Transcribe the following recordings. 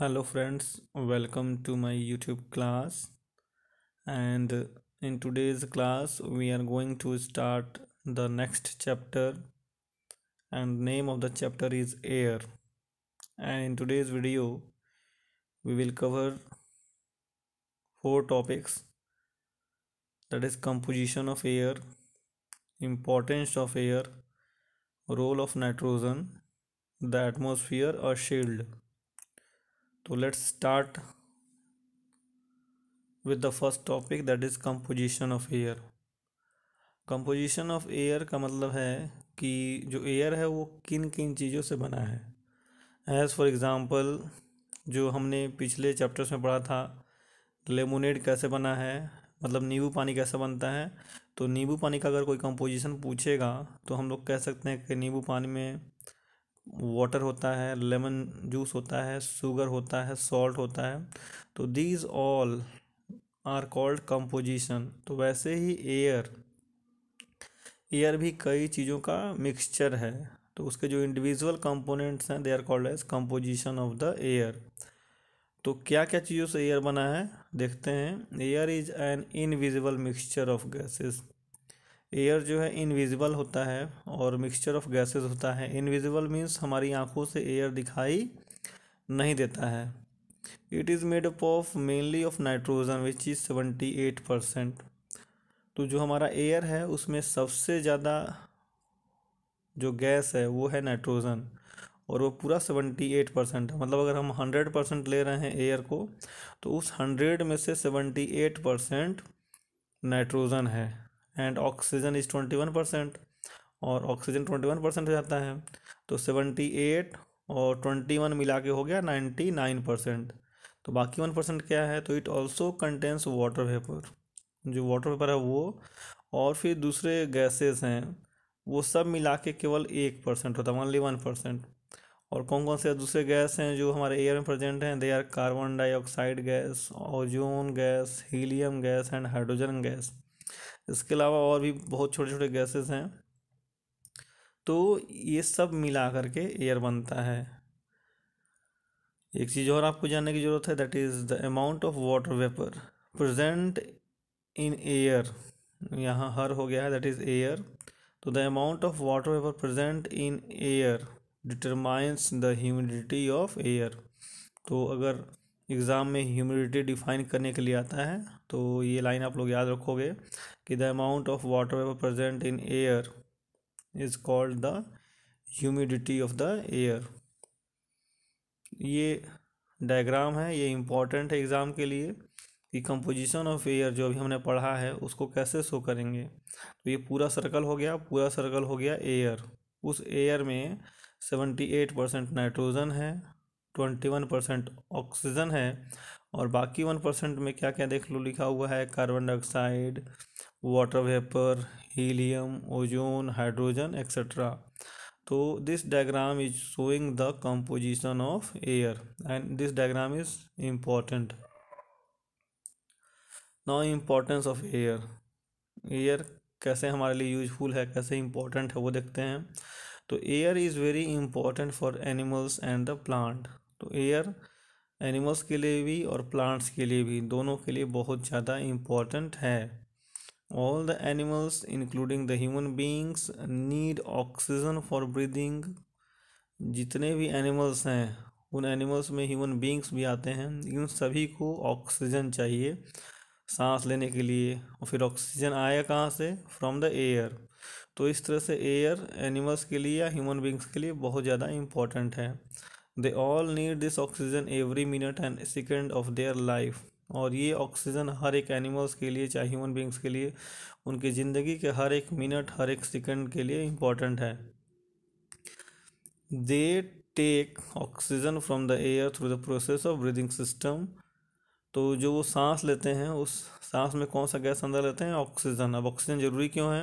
hello friends welcome to my youtube class and in today's class we are going to start the next chapter and name of the chapter is air and in today's video we will cover four topics that is composition of air importance of air role of nitrogen the atmosphere or shield तो let's start with the first topic that is composition of air composition of air का मतलब है कि जो air है वो किन किन चीज़ों से बना है एज़ फॉर एग्ज़ाम्पल जो हमने पिछले चैप्टर्स में पढ़ा था लेमोनेड कैसे बना है मतलब नींबू पानी कैसे बनता है तो नींबू पानी का अगर कोई कंपोजिशन पूछेगा तो हम लोग कह सकते हैं कि नींबू पानी में वाटर होता है लेमन जूस होता है शुगर होता है सॉल्ट होता है तो these all are called composition तो वैसे ही एयर एयर भी कई चीज़ों का मिक्सचर है तो उसके जो इंडिविजुअल कंपोनेंट्स हैं they are called as composition of the air तो क्या क्या चीज़ों से एयर बना है देखते हैं air is an invisible mixture of gases air जो है इनविजिबल होता है और मिक्सचर ऑफ गैसेस होता है इनविजिबल मीन्स हमारी आंखों से एयर दिखाई नहीं देता है it is made up of mainly of nitrogen which is seventy eight percent तो जो हमारा एयर है उसमें सबसे ज़्यादा जो गैस है वो है नाइट्रोजन और वो पूरा सेवेंटी एट परसेंट है मतलब अगर हम हंड्रेड परसेंट ले रहे हैं एयर को तो उस हंड्रेड में से सेवेंटी एट परसेंट नाइट्रोजन है and oxygen is twenty one percent और ऑक्सीजन ट्वेंटी वन परसेंट हो जाता है तो सेवेंटी एट और ट्वेंटी वन मिला के हो गया नाइन्टी नाइन परसेंट तो बाकी वन परसेंट क्या है तो it also contains water vapour जो वाटर वेपर है वो और फिर दूसरे गैसेस हैं वो सब मिला के केवल एक परसेंट होता है ओनली वन परसेंट और कौन कौन से दूसरे गैस हैं जो हमारे एयर में प्रेजेंट हैं they are carbon dioxide gas ozone gas helium gas and hydrogen gas इसके अलावा और भी बहुत छोटे छोटे गैसेस हैं तो ये सब मिला करके एयर बनता है एक चीज़ और आपको जानने की ज़रूरत है that is the amount of water vapour present in air यहाँ हर हो गया है दैट इज़ एयर तो the amount of water vapour present in air determines the humidity of air तो अगर एग्ज़ाम में ह्यूमिडिटी डिफाइन करने के लिए आता है तो ये लाइन आप लोग याद रखोगे कि the amount of water vapour present in air is called the humidity of the air ये डायग्राम है ये इम्पॉर्टेंट है एग्ज़ाम के लिए कि कंपोजिशन ऑफ एयर जो अभी हमने पढ़ा है उसको कैसे शो करेंगे तो ये पूरा सर्कल हो गया पूरा सर्कल हो गया एयर उस एयर में सेवेंटी एट परसेंट नाइट्रोजन है ट्वेंटी वन परसेंट ऑक्सीजन है और बाकी वन परसेंट में क्या क्या देख लो लिखा हुआ है carbon dioxide water vapour helium ozone hydrogen etcetera तो this diagram is showing the composition of air and this diagram is important now importance of air air कैसे हमारे लिए यूजफुल है कैसे इम्पोर्टेंट है वो देखते हैं तो air is very important for animals and the plant तो एयर एनिमल्स के लिए भी और प्लांट्स के लिए भी दोनों के लिए बहुत ज़्यादा इम्पॉर्टेंट है all the animals including the human beings need oxygen for breathing जितने भी एनिमल्स हैं उन एनिमल्स में ह्यूमन बींग्स भी आते हैं इन सभी को ऑक्सीजन चाहिए सांस लेने के लिए और फिर ऑक्सीजन आया कहाँ से फ्रॉम द एयर तो इस तरह से एयर एनिमल्स के लिए या ह्यूमन बींग्स के लिए बहुत ज़्यादा इम्पॉर्टेंट है they all need this oxygen every minute and second of their life और ये ऑक्सीजन हर एक एनिमल्स के लिए चाहे ह्यूमन बींग्स के लिए उनकी ज़िंदगी के हर एक मिनट हर एक सेकेंड के लिए इम्पॉर्टेंट है they take oxygen from the air through the process of breathing system तो जो वो सांस लेते हैं उस सांस में कौन सा गैस अंदर लेते हैं ऑक्सीजन अब ऑक्सीजन ज़रूरी क्यों है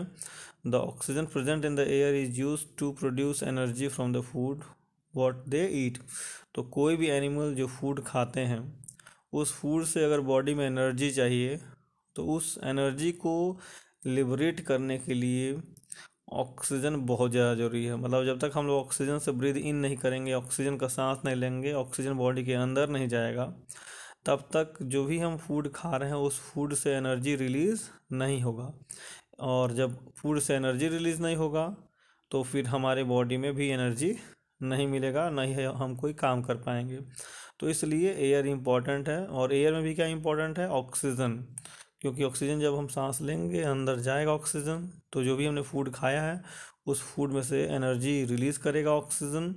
the oxygen present in the air is use to produce energy from the food what they eat तो कोई भी एनिमल जो फूड खाते हैं उस फूड से अगर बॉडी में एनर्जी चाहिए तो उस एनर्जी को लिबरेट करने के लिए ऑक्सीजन बहुत ज़्यादा ज़रूरी है मतलब जब तक हम लोग ऑक्सीजन से ब्रीद इन नहीं करेंगे ऑक्सीजन का सांस नहीं लेंगे ऑक्सीजन बॉडी के अंदर नहीं जाएगा तब तक जो भी हम फूड खा रहे हैं उस फूड से एनर्जी रिलीज़ नहीं होगा और जब फूड से एनर्जी रिलीज़ नहीं होगा तो फिर हमारे बॉडी में भी एनर्जी नहीं मिलेगा नहीं हम कोई काम कर पाएंगे तो इसलिए एयर इम्पॉर्टेंट है और एयर में भी क्या इम्पॉर्टेंट है ऑक्सीजन क्योंकि ऑक्सीजन जब हम सांस लेंगे अंदर जाएगा ऑक्सीजन तो जो भी हमने फूड खाया है उस फूड में से एनर्जी रिलीज़ करेगा ऑक्सीजन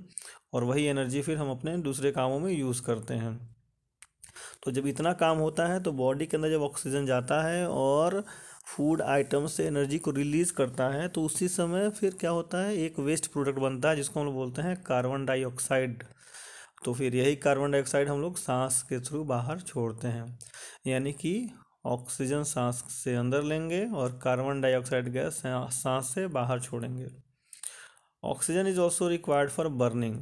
और वही एनर्जी फिर हम अपने दूसरे कामों में यूज़ करते हैं तो जब इतना काम होता है तो बॉडी के अंदर जब ऑक्सीजन जाता है और फूड आइटम से एनर्जी को रिलीज़ करता है तो उसी समय फिर क्या होता है एक वेस्ट प्रोडक्ट बनता है जिसको हम लोग बोलते हैं कार्बन डाइऑक्साइड तो फिर यही कार्बन डाइऑक्साइड हम लोग सांस के थ्रू बाहर छोड़ते हैं यानी कि ऑक्सीजन सांस से अंदर लेंगे और कार्बन डाइऑक्साइड गैस सांस से बाहर छोड़ेंगे oxygen is also required for burning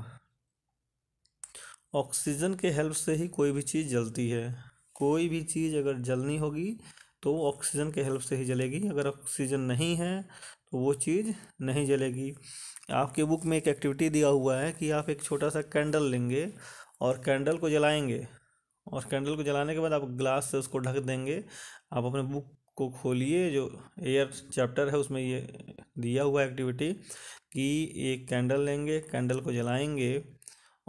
oxygen के हेल्प से ही कोई भी चीज़ जलती है कोई भी चीज़ अगर जलनी होगी तो वो ऑक्सीजन के हेल्प से ही जलेगी अगर ऑक्सीजन नहीं है तो वो चीज़ नहीं जलेगी आपके बुक में एक एक्टिविटी दिया हुआ है कि आप एक छोटा सा कैंडल लेंगे और कैंडल को जलाएंगे और कैंडल को जलाने के बाद आप ग्लास से उसको ढक देंगे आप अपने बुक को खोलिए जो एयर चैप्टर है उसमें ये दिया हुआ एक्टिविटी कि एक कैंडल लेंगे कैंडल को जलाएंगे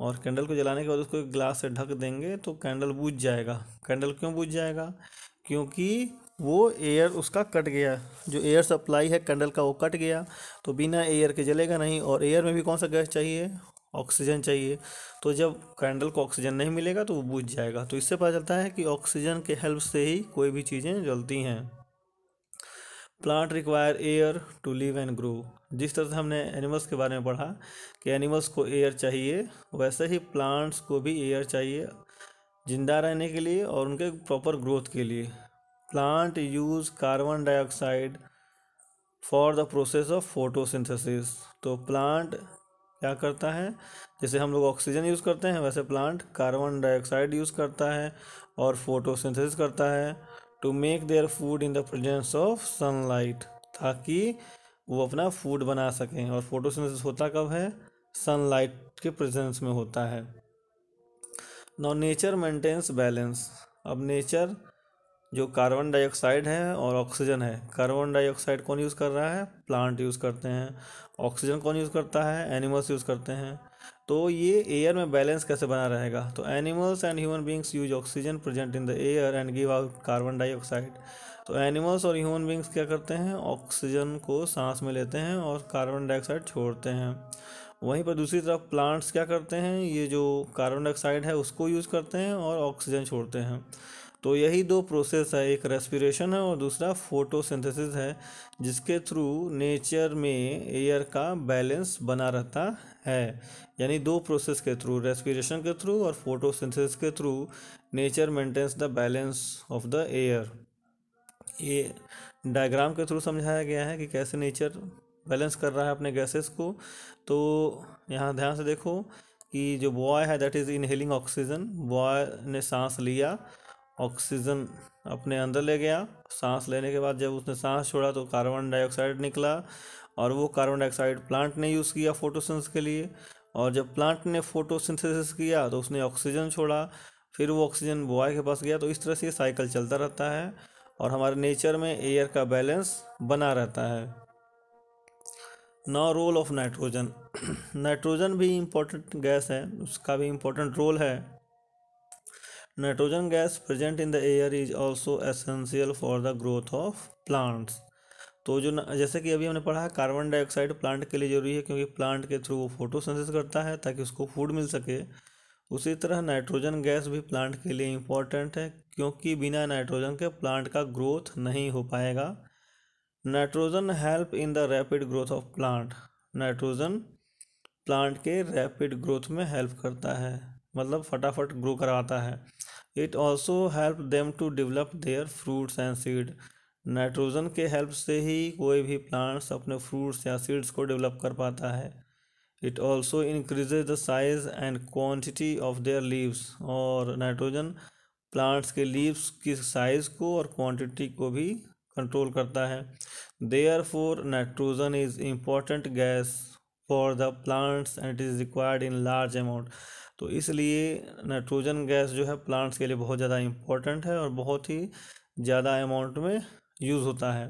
और कैंडल को जलाने के बाद उसको एक ग्लास से ढक देंगे तो कैंडल बुझ जाएगा कैंडल क्यों बुझ जाएगा क्योंकि वो एयर उसका कट गया जो एयर सप्लाई है कैंडल का वो कट गया तो बिना एयर के जलेगा नहीं और एयर में भी कौन सा गैस चाहिए ऑक्सीजन चाहिए तो जब कैंडल को ऑक्सीजन नहीं मिलेगा तो वो बुझ जाएगा तो इससे पता चलता है कि ऑक्सीजन के हेल्प से ही कोई भी चीज़ें जलती हैं plant require air to live and grow जिस तरह से हमने एनिमल्स के बारे में पढ़ा कि एनिमल्स को एयर चाहिए वैसे ही प्लांट्स को भी एयर चाहिए ज़िंदा रहने के लिए और उनके प्रॉपर ग्रोथ के लिए plant use carbon dioxide for the process of photosynthesis तो प्लांट क्या करता है जैसे हम लोग ऑक्सीजन यूज़ करते हैं वैसे प्लांट कार्बन डाइऑक्साइड यूज़ करता है और फोटोसिंथेसिस करता है to make their food in the presence of sunlight ताकि वो अपना फूड बना सकें और फोटोसिंथेसिस होता कब है सनलाइट के प्रेजेंस में होता है नो नेचर मेंटेन्स बैलेंस अब नेचर जो कार्बन डाइऑक्साइड है और ऑक्सीजन है कार्बन डाइऑक्साइड कौन यूज़ कर रहा है प्लांट यूज़ करते हैं ऑक्सीजन कौन यूज़ करता है एनिमल्स यूज़ करते हैं तो ये एयर में बैलेंस कैसे बना रहेगा तो animals and human beings use oxygen present in the air and give out carbon dioxide तो एनिमल्स और ह्यूमन बींग्स क्या करते हैं ऑक्सीजन को सांस में लेते हैं और कार्बन डाइऑक्साइड छोड़ते हैं वहीं पर दूसरी तरफ प्लांट्स क्या करते हैं ये जो कार्बन डाइऑक्साइड है उसको यूज़ करते हैं और ऑक्सीजन छोड़ते हैं तो यही दो प्रोसेस है एक रेस्पिरेशन है और दूसरा फोटोसिंथेसिस है जिसके थ्रू नेचर में एयर का बैलेंस बना रहता है यानी दो प्रोसेस के थ्रू रेस्पिरेशन के थ्रू और फोटोसिंथेसिस के through nature maintains the balance of the air ये डायग्राम के थ्रू समझाया गया है कि कैसे नेचर बैलेंस कर रहा है अपने गैसेस को तो यहाँ ध्यान से देखो कि जो बॉय है that is inhaling oxygen boy ने सांस लिया ऑक्सीजन अपने अंदर ले गया सांस लेने के बाद जब उसने सांस छोड़ा तो कार्बन डाइऑक्साइड निकला और वो कार्बन डाइऑक्साइड प्लांट ने यूज़ किया फोटोसिंस के लिए और जब प्लांट ने फोटोसिंथेसिस किया तो उसने ऑक्सीजन छोड़ा फिर वो ऑक्सीजन बॉय के पास गया तो इस तरह से ये साइकिल चलता रहता है और हमारे नेचर में एयर का बैलेंस बना रहता है now role of nitrogen nitrogen भी इम्पोर्टेंट गैस है उसका भी इम्पोर्टेंट रोल है nitrogen gas present in the air is also essential for the growth of plants तो जो न, जैसे कि अभी हमने पढ़ा है कार्बन डाइऑक्साइड प्लांट के लिए जरूरी है क्योंकि प्लांट के थ्रू वो फोटोसिंथेसिस करता है ताकि उसको फूड मिल सके उसी तरह नाइट्रोजन गैस भी प्लांट के लिए इम्पोर्टेंट है क्योंकि बिना नाइट्रोजन के प्लांट का ग्रोथ नहीं हो पाएगा nitrogen help in the rapid growth of plant nitrogen plant के रैपिड ग्रोथ में हेल्प करता है मतलब फटाफट ग्रो कराता है it also help them to develop their fruits and seed nitrogen के हेल्प से ही कोई भी प्लांट्स अपने फ्रूट्स या सीड्स को डेवलप कर पाता है it also increases the size and quantity of their leaves और नाइट्रोजन प्लांट्स के लीव्स की साइज़ को और क्वांटिटी को भी कंट्रोल करता है therefore nitrogen is important gas for the plants and it is required in large amount तो इसलिए नाइट्रोजन गैस जो है प्लांट्स के लिए बहुत ज़्यादा इम्पोर्टेंट है और बहुत ही ज़्यादा अमाउंट में यूज़ होता है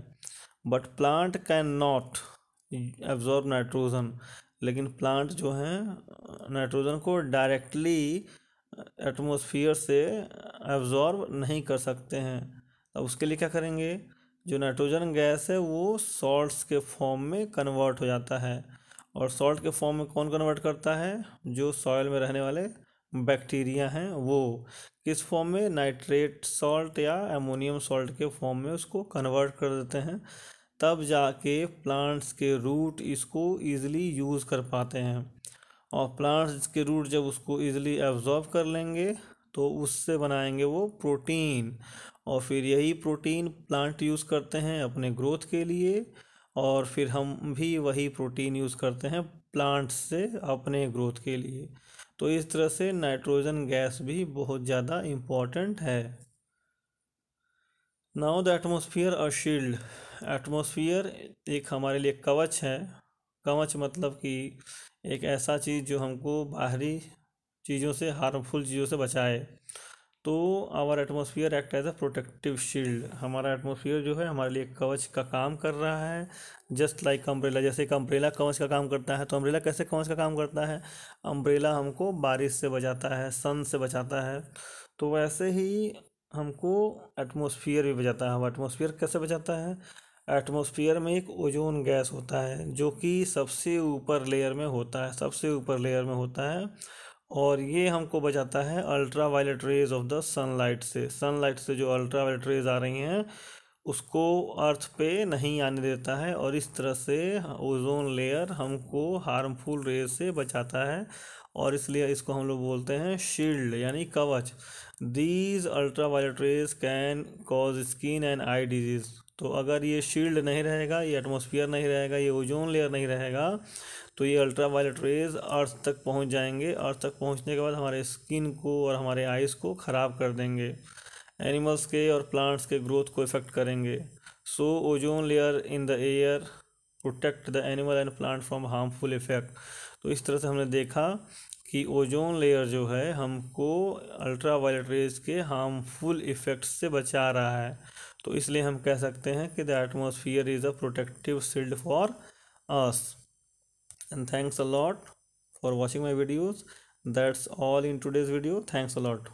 but plant can not absorb nitrogen लेकिन प्लांट जो हैं नाइट्रोजन को डायरेक्टली एटमोसफियर से एब्जॉर्ब नहीं कर सकते हैं अब उसके लिए क्या करेंगे जो नाइट्रोजन गैस है वो सॉल्ट्स के फॉर्म में कन्वर्ट हो जाता है और सॉल्ट के फॉर्म में कौन कन्वर्ट करता है जो सॉयल में रहने वाले बैक्टीरिया हैं वो किस फॉर्म में नाइट्रेट सॉल्ट या एमोनियम सॉल्ट के फॉर्म में उसको कन्वर्ट कर देते हैं तब जाके प्लांट्स के रूट इसको ईज़िली यूज़ कर पाते हैं और प्लांट्स के रूट जब उसको ईज़िली एब्जॉर्ब कर लेंगे तो उससे बनाएंगे वो प्रोटीन और फिर यही प्रोटीन प्लांट यूज़ करते हैं अपने ग्रोथ के लिए और फिर हम भी वही प्रोटीन यूज़ करते हैं प्लांट से अपने ग्रोथ के लिए तो इस तरह से नाइट्रोजन गैस भी बहुत ज़्यादा इम्पॉर्टेंट है now the atmosphere our shield atmosphere एक हमारे लिए कवच है कवच मतलब कि एक ऐसा चीज़ जो हमको बाहरी चीज़ों से हार्मफुल चीज़ों से बचाए तो our atmosphere act as a protective shield हमारा एटमोसफियर जो है हमारे लिए कवच का काम कर रहा है जस्ट लाइक अम्ब्रेला जैसे एक अम्ब्रेला कवच का काम करता है तो अम्ब्रेला कैसे कवच का काम करता है अम्ब्रेला हमको बारिश से बचाता है सन से बचाता है तो वैसे ही हमको एटमोसफियर भी बचाता है हम एटमोसफियर कैसे बचाता है एटमोसफियर में एक ओजोन गैस होता है जो कि सबसे ऊपर लेयर में होता है सबसे ऊपर लेयर में होता है और ये हमको बचाता है ultra violet rays of the sunlight से सनलाइट से जो अल्ट्रा वायलेट रेज आ रही हैं उसको अर्थ पे नहीं आने देता है और इस तरह से ओजोन लेयर हमको हार्मफुल रेज से बचाता है और इसलिए इसको हम लोग बोलते हैं शील्ड यानी कवच these ultra violet rays can cause skin and eye disease तो अगर ये शील्ड नहीं रहेगा ये एटमोसफियर नहीं रहेगा ये ओजोन लेयर नहीं रहेगा तो ये अल्ट्रा वायलेट रेज अर्थ तक पहुंच जाएंगे अर्थ तक पहुंचने के बाद हमारे स्किन को और हमारे आइज़ को ख़राब कर देंगे एनिमल्स के और प्लांट्स के ग्रोथ को इफ़ेक्ट करेंगे so ozone layer in the air protect the animal and plant from harmful effect तो इस तरह से हमने देखा कि ओजोन लेयर जो है हमको अल्ट्रा वायलेट रेज के हार्मफुल इफ़ेक्ट से बचा रहा है तो इसलिए हम कह सकते हैं कि the atmosphere is a protective shield for us and thanks a lot for watching my videos that's all in today's video thanks a lot